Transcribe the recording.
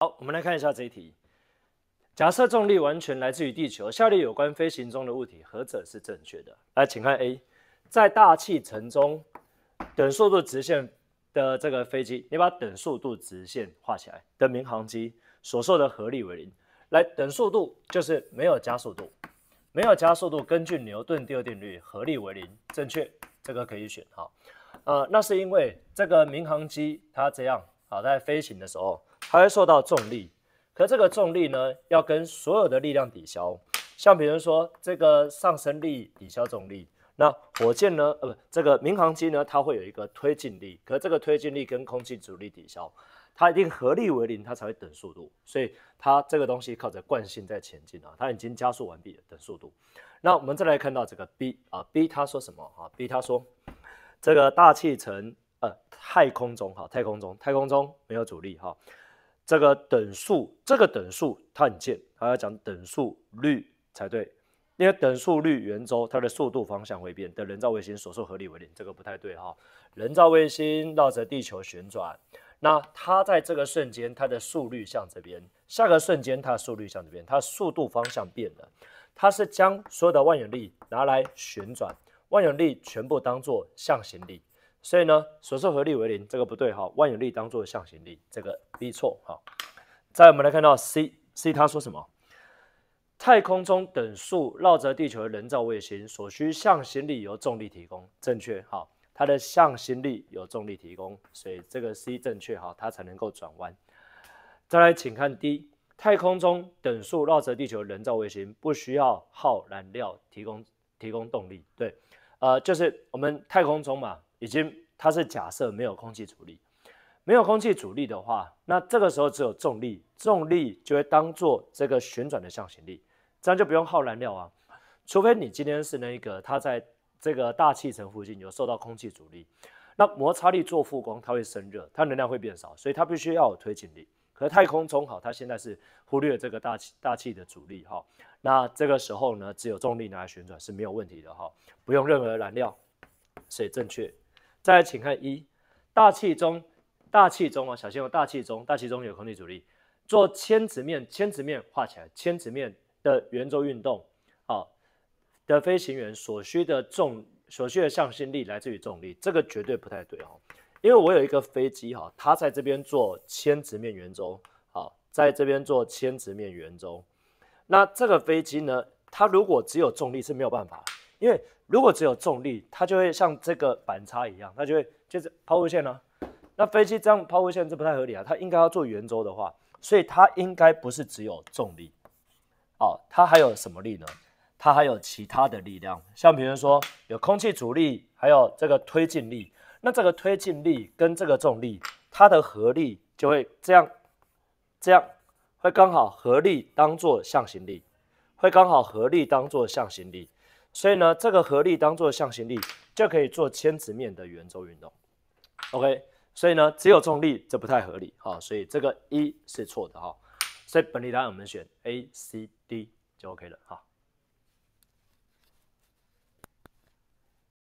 好，我们来看一下这一题。假设重力完全来自于地球，下列有关飞行中的物体何者是正确的？来，请看 A，在大气层中等速度直线的这个飞机，你把等速度直线画起来的民航机所受的合力为零。来，等速度就是没有加速度，没有加速度，根据牛顿第二定律，合力为零，正确，这个可以选哈。呃，那是因为这个民航机它这样。好，在飞行的时候，它会受到重力，可这个重力呢，要跟所有的力量抵消。像比如说，这个上升力抵消重力，那火箭呢？呃，不，这个民航机呢，它会有一个推进力，可这个推进力跟空气阻力抵消，它一定合力为零，它才会等速度。所以它这个东西靠着惯性在前进啊，它已经加速完毕，等速度。那我们再来看到这个 B 啊，B 他说什么啊？B 他说，这个大气层。太空中，哈，太空中，太空中没有阻力，哈。这个等速，这个等速它很贱，它要讲等速率才对。因为等速率圆周，它的速度方向会变。的人造卫星所受合力为零，这个不太对，哈。人造卫星绕着地球旋转，那它在这个瞬间它的速率向这边，下个瞬间它的速率向这边，它速度方向变了。它是将所有的万有力拿来旋转，万有力全部当做向心力。所以呢，所受合力为零，这个不对哈，万有力当做向心力，这个 B 错哈。再我们来看到 C，C 他说什么？太空中等速绕着地球的人造卫星所需向心力由重力提供，正确哈，它的向心力由重力提供，所以这个 C 正确哈，它才能够转弯。再来，请看 D，太空中等速绕着地球人造卫星不需要耗燃料提供提供动力，对，呃，就是我们太空中嘛。已经，它是假设没有空气阻力，没有空气阻力的话，那这个时候只有重力，重力就会当做这个旋转的向心力，这样就不用耗燃料啊。除非你今天是那个它在这个大气层附近有受到空气阻力，那摩擦力做负功，它会生热，它能量会变少，所以它必须要有推进力。可太空中好，它现在是忽略这个大气大气的阻力哈，那这个时候呢，只有重力拿来旋转是没有问题的哈，不用任何燃料，所以正确。再来，请看一，大气中，大气中啊，小心哦，大气中，大气中有空气阻力，做千直面，千直面画起来，千直面的圆周运动，啊，的飞行员所需的重所需的向心力来自于重力，这个绝对不太对哦，因为我有一个飞机哈，它在这边做千直面圆周，好，在这边做千直面圆周，那这个飞机呢，它如果只有重力是没有办法。因为如果只有重力，它就会像这个板差一样，它就会就是抛物线呢。那飞机这样抛物线这不太合理啊，它应该要做圆周的话，所以它应该不是只有重力。哦，它还有什么力呢？它还有其他的力量，像比如说有空气阻力，还有这个推进力。那这个推进力跟这个重力，它的合力就会这样这样，会刚好合力当做向心力，会刚好合力当做向心力。所以呢，这个合力当做向心力，就可以做千子面的圆周运动。OK，所以呢，只有重力这不太合理哈，所以这个一是错的哈，所以本题答案我们选 A、C、D 就 OK 了哈。